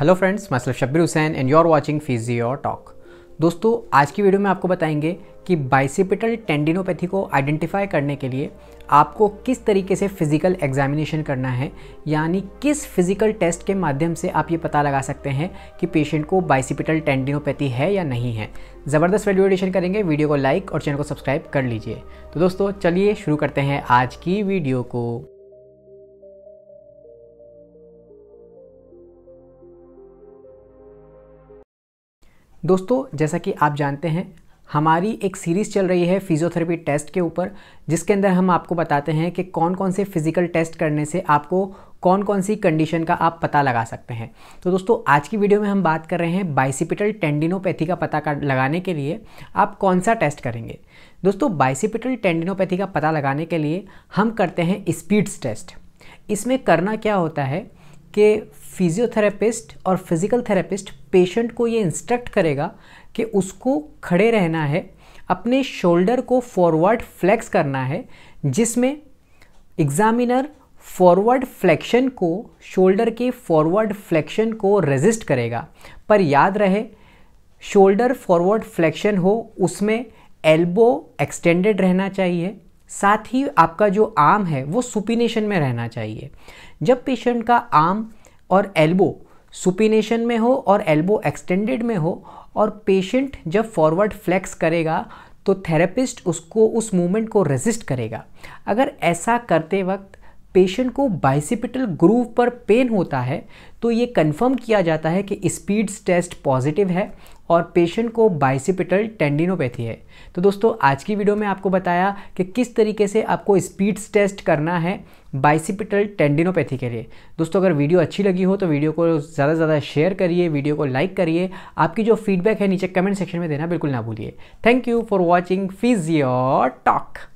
hello friends myself Shabbir Hussain and you are watching physio talk दोस्तों आज की वीडियो में आपको बताएंगे कि बाइसिपिटल टेंडिनोपैथी को आइडेंटिफाई करने के लिए आपको किस तरीके से फिज़िकल एग्जामिनेशन करना है यानी किस फिज़िकल टेस्ट के माध्यम से आप ये पता लगा सकते हैं कि पेशेंट को बाइसिपिटल टेंडिनोपैथी है या नहीं है ज़बरदस्त वीडियो एडिशन करेंगे वीडियो को लाइक और चैनल को सब्सक्राइब कर लीजिए तो दोस्तों चलिए शुरू करते हैं आज की वीडियो को दोस्तों जैसा कि आप जानते हैं हमारी एक सीरीज़ चल रही है फिजियोथेरेपी टेस्ट के ऊपर जिसके अंदर हम आपको बताते हैं कि कौन कौन से फिज़िकल टेस्ट करने से आपको कौन कौन सी कंडीशन का आप पता लगा सकते हैं तो दोस्तों आज की वीडियो में हम बात कर रहे हैं बाइसिपिटल टेंडिनोपैथी का पता कर, लगाने के लिए आप कौन सा टेस्ट करेंगे दोस्तों बाइसिपिटल टेंडिनोपैथी का पता लगाने के लिए हम करते हैं स्पीड्स टेस्ट इसमें करना क्या होता है कि फिजियोथेरेपिस्ट और फिज़िकल थेरेपिस्ट पेशेंट को ये इंस्ट्रक्ट करेगा कि उसको खड़े रहना है अपने शोल्डर को फॉरवर्ड फ्लैक्स करना है जिसमें एग्ज़ामिनर फॉरवर्ड फ्लैक्शन को शोल्डर के फॉरवर्ड फ्लैक्शन को रेजिस्ट करेगा पर याद रहे शोल्डर फॉरवर्ड फ्लैक्शन हो उसमें एल्बो एक्सटेंडेड रहना चाहिए साथ ही आपका जो आर्म है वो सुपिनेशन में रहना चाहिए जब पेशेंट का आर्म और एल्बो सुपिनेशन में हो और एल्बो एक्सटेंडेड में हो और पेशेंट जब फॉरवर्ड फ्लैक्स करेगा तो थेरेपिस्ट उसको उस मूवमेंट को रेजिस्ट करेगा अगर ऐसा करते वक्त पेशेंट को बाइसिपिटल ग्रूव पर पेन होता है तो ये कंफर्म किया जाता है कि स्पीड्स टेस्ट पॉजिटिव है और पेशेंट को बाइसिपिटल टेंडिनोपैथी है तो दोस्तों आज की वीडियो में आपको बताया कि किस तरीके से आपको स्पीड्स टेस्ट करना है बाइसिपिटल टेंडिनोपैथी के लिए दोस्तों अगर वीडियो अच्छी लगी हो तो वीडियो को ज़्यादा से ज़्यादा शेयर करिए वीडियो को लाइक करिए आपकी जो फीडबैक है नीचे कमेंट सेक्शन में देना बिल्कुल ना भूलिए thank you for watching physio talk